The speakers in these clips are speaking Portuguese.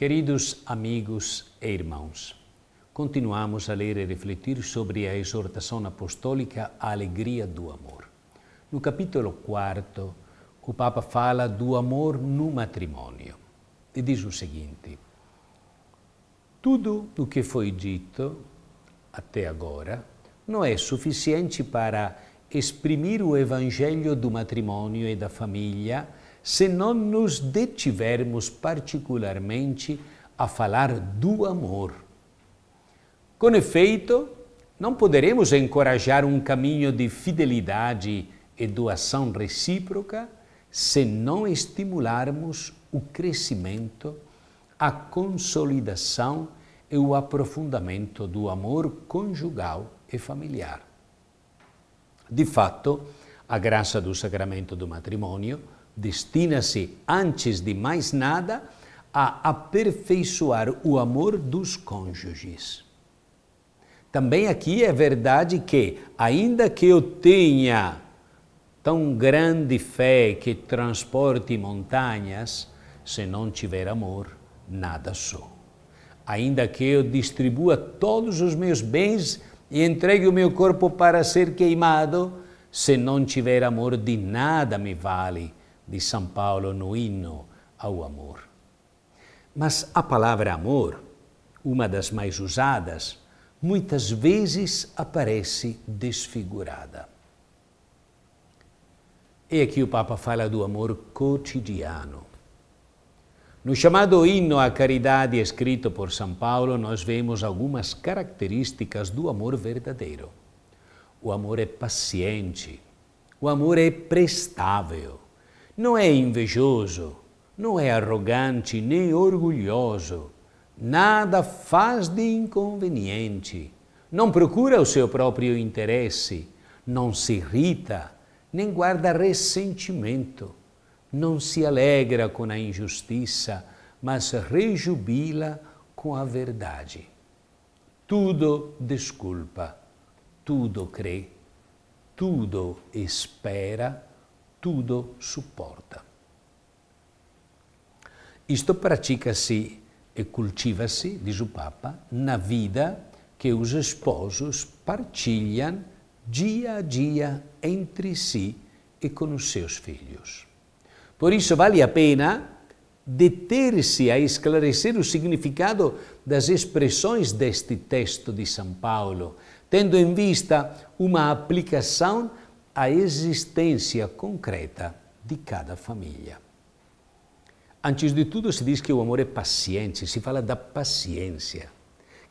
Queridos amigos e irmãos, continuamos a ler e refletir sobre a exortação apostólica à alegria do amor. No capítulo 4, o Papa fala do amor no matrimônio e diz o seguinte: Tudo o que foi dito até agora não é suficiente para exprimir o evangelho do matrimônio e da família se não nos detivermos particularmente a falar do amor. Com efeito, não poderemos encorajar um caminho de fidelidade e doação recíproca se não estimularmos o crescimento, a consolidação e o aprofundamento do amor conjugal e familiar. De fato, a graça do sacramento do matrimônio destina-se, antes de mais nada, a aperfeiçoar o amor dos cônjuges. Também aqui é verdade que, ainda que eu tenha tão grande fé que transporte montanhas, se não tiver amor, nada sou. Ainda que eu distribua todos os meus bens e entregue o meu corpo para ser queimado, se não tiver amor, de nada me vale de São Paulo no hino ao amor. Mas a palavra amor, uma das mais usadas, muitas vezes aparece desfigurada. E aqui o Papa fala do amor cotidiano. No chamado Hino à Caridade, escrito por São Paulo, nós vemos algumas características do amor verdadeiro. O amor é paciente, o amor é prestável, não é invejoso, não é arrogante nem orgulhoso, nada faz de inconveniente, não procura o seu próprio interesse, não se irrita, nem guarda ressentimento, não se alegra com a injustiça, mas rejubila com a verdade. Tudo desculpa, tudo crê, tudo espera tudo suporta. Isto pratica-se e cultiva-se, diz o Papa, na vida que os esposos partilham dia a dia entre si e com os seus filhos. Por isso, vale a pena deter-se a esclarecer o significado das expressões deste texto de São Paulo, tendo em vista uma aplicação a existência concreta de cada família. Antes de tudo, se diz que o amor é paciente, se fala da paciência.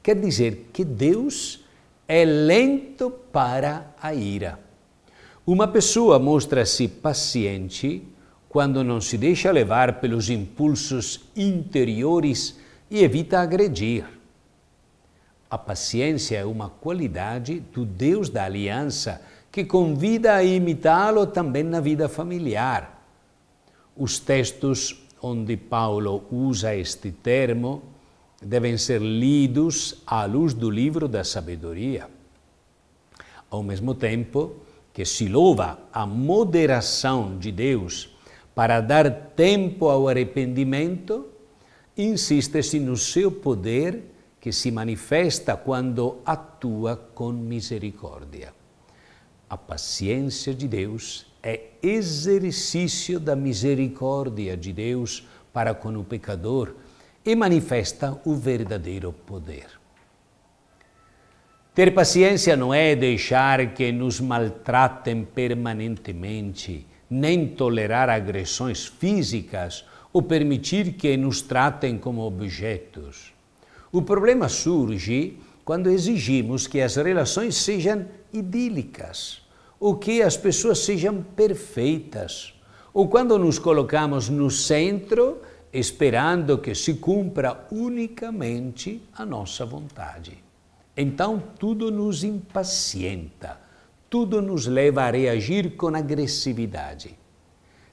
Quer dizer que Deus é lento para a ira. Uma pessoa mostra-se paciente quando não se deixa levar pelos impulsos interiores e evita agredir. A paciência é uma qualidade do Deus da aliança que convida a imitá-lo também na vida familiar. Os textos onde Paulo usa este termo devem ser lidos à luz do livro da sabedoria. Ao mesmo tempo que se louva a moderação de Deus para dar tempo ao arrependimento, insiste-se no seu poder que se manifesta quando atua com misericórdia. A paciência de Deus é exercício da misericórdia de Deus para com o pecador e manifesta o verdadeiro poder. Ter paciência não é deixar que nos maltratem permanentemente, nem tolerar agressões físicas ou permitir que nos tratem como objetos. O problema surge quando exigimos que as relações sejam idílicas, ou que as pessoas sejam perfeitas, ou quando nos colocamos no centro esperando que se cumpra unicamente a nossa vontade. Então tudo nos impacienta, tudo nos leva a reagir com agressividade.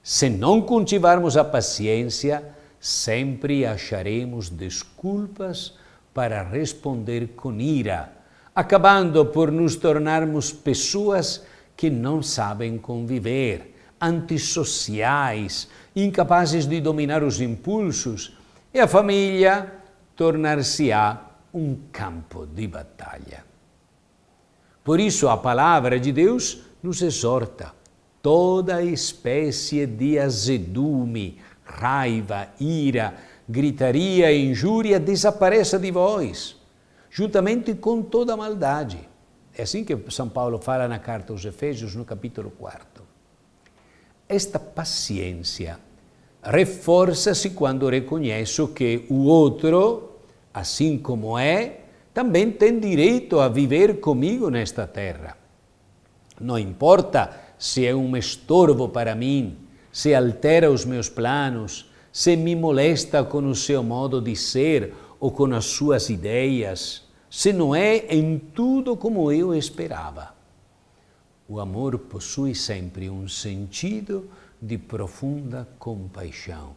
Se não cultivarmos a paciência, sempre acharemos desculpas para responder com ira, acabando por nos tornarmos pessoas que não sabem conviver, antissociais, incapazes de dominar os impulsos, e a família tornar-se-á um campo de batalha. Por isso, a palavra de Deus nos exorta toda espécie de azedume, raiva, ira, gritaria e injúria desapareça de vós, juntamente com toda a maldade. É assim que São Paulo fala na carta aos Efésios, no capítulo 4. Esta paciência reforça-se quando reconheço que o outro, assim como é, também tem direito a viver comigo nesta terra. Não importa se é um estorvo para mim, se altera os meus planos, se me molesta com o seu modo de ser ou com as suas ideias, se não é em tudo como eu esperava. O amor possui sempre um sentido de profunda compaixão,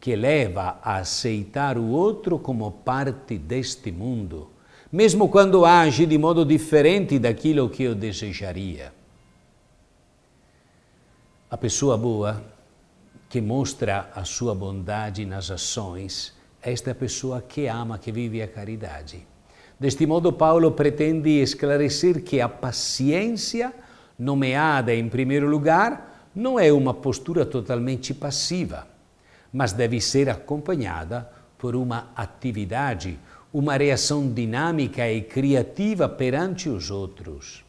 que leva a aceitar o outro como parte deste mundo, mesmo quando age de modo diferente daquilo que eu desejaria. A pessoa boa que mostra a sua bondade nas ações, é esta pessoa que ama, que vive a caridade. Deste modo, Paulo pretende esclarecer que a paciência, nomeada em primeiro lugar, não é uma postura totalmente passiva, mas deve ser acompanhada por uma atividade, uma reação dinâmica e criativa perante os outros.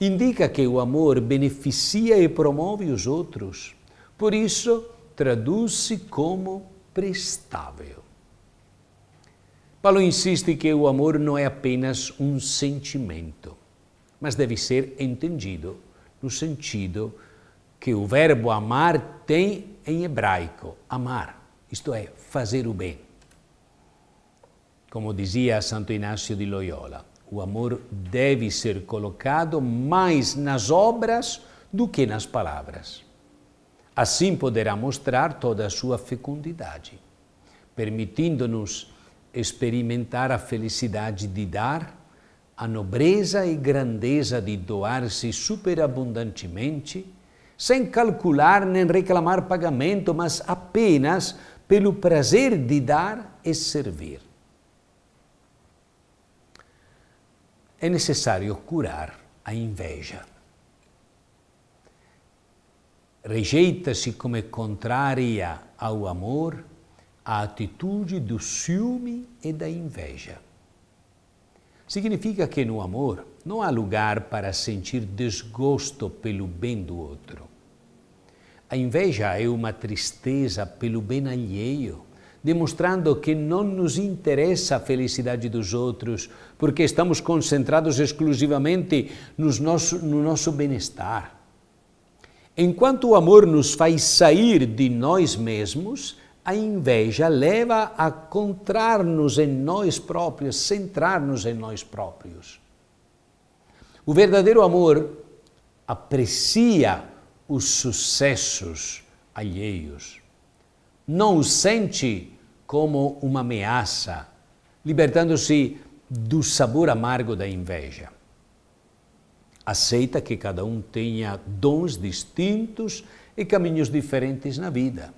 Indica que o amor beneficia e promove os outros por isso, traduz-se como prestável. Paulo insiste que o amor não é apenas um sentimento, mas deve ser entendido no sentido que o verbo amar tem em hebraico, amar, isto é, fazer o bem. Como dizia Santo Inácio de Loyola, o amor deve ser colocado mais nas obras do que nas palavras. Assim poderá mostrar toda a sua fecundidade, permitindo-nos experimentar a felicidade de dar, a nobreza e grandeza de doar-se superabundantemente, sem calcular nem reclamar pagamento, mas apenas pelo prazer de dar e servir. É necessário curar a inveja. Rejeita-se como é contrária ao amor a atitude do ciúme e da inveja. Significa que no amor não há lugar para sentir desgosto pelo bem do outro. A inveja é uma tristeza pelo bem alheio, demonstrando que não nos interessa a felicidade dos outros, porque estamos concentrados exclusivamente nosso, no nosso bem-estar. Enquanto o amor nos faz sair de nós mesmos, a inveja leva a contrar-nos em nós próprios, centrar-nos em nós próprios. O verdadeiro amor aprecia os sucessos alheios, não os sente como uma ameaça, libertando-se do sabor amargo da inveja. Aceita que cada um tenha dons distintos e caminhos diferentes na vida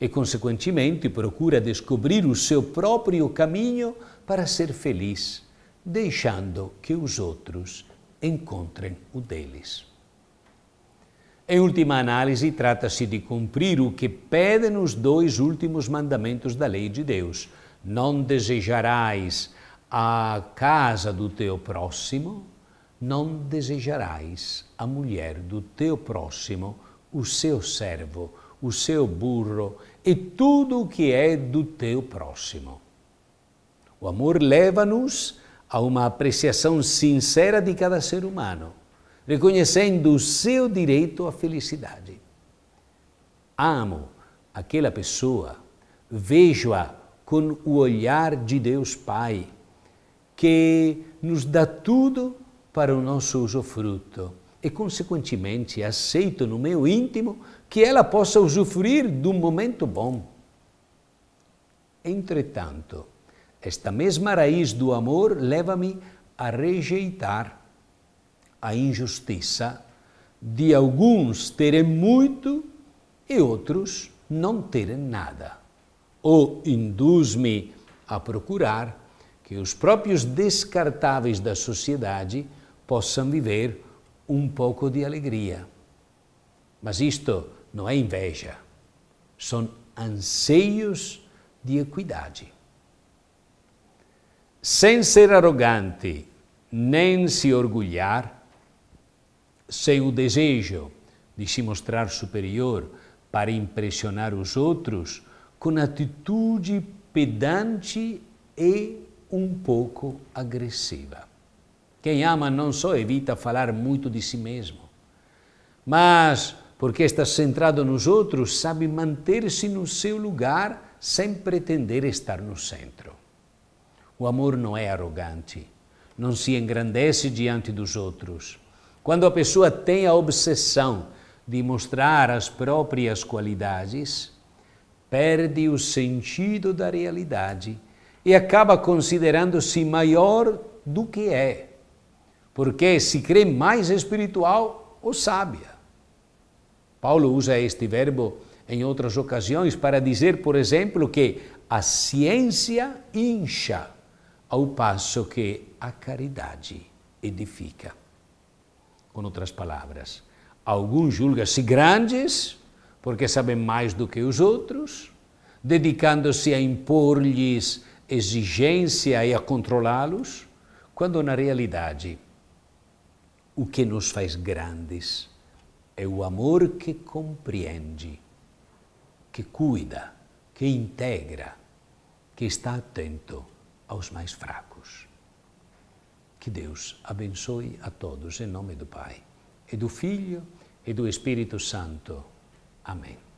e, consequentemente, procura descobrir o seu próprio caminho para ser feliz, deixando que os outros encontrem o deles. Em última análise, trata-se de cumprir o que pedem os dois últimos mandamentos da lei de Deus: não desejarás a casa do teu próximo não desejarás a mulher do teu próximo, o seu servo, o seu burro e tudo o que é do teu próximo. O amor leva-nos a uma apreciação sincera de cada ser humano, reconhecendo o seu direito à felicidade. Amo aquela pessoa, vejo-a com o olhar de Deus Pai, que nos dá tudo para o nosso usufruto e, consequentemente, aceito no meu íntimo que ela possa usufruir de um momento bom. Entretanto, esta mesma raiz do amor leva-me a rejeitar a injustiça de alguns terem muito e outros não terem nada, ou induz-me a procurar que os próprios descartáveis da sociedade possam viver um pouco de alegria. Mas isto não é inveja, são anseios de equidade. Sem ser arrogante, nem se orgulhar, sem o desejo de se mostrar superior para impressionar os outros, com atitude pedante e um pouco agressiva. Quem ama não só evita falar muito de si mesmo, mas, porque está centrado nos outros, sabe manter-se no seu lugar sem pretender estar no centro. O amor não é arrogante, não se engrandece diante dos outros. Quando a pessoa tem a obsessão de mostrar as próprias qualidades, perde o sentido da realidade e acaba considerando-se maior do que é porque se crê mais espiritual ou sábia. Paulo usa este verbo em outras ocasiões para dizer, por exemplo, que a ciência incha, ao passo que a caridade edifica. Com outras palavras, alguns julgam-se grandes porque sabem mais do que os outros, dedicando-se a impor-lhes exigência e a controlá-los, quando na realidade o que nos faz grandes é o amor que compreende, que cuida, que integra, que está atento aos mais fracos. Que Deus abençoe a todos em nome do Pai, e do Filho e do Espírito Santo. Amém.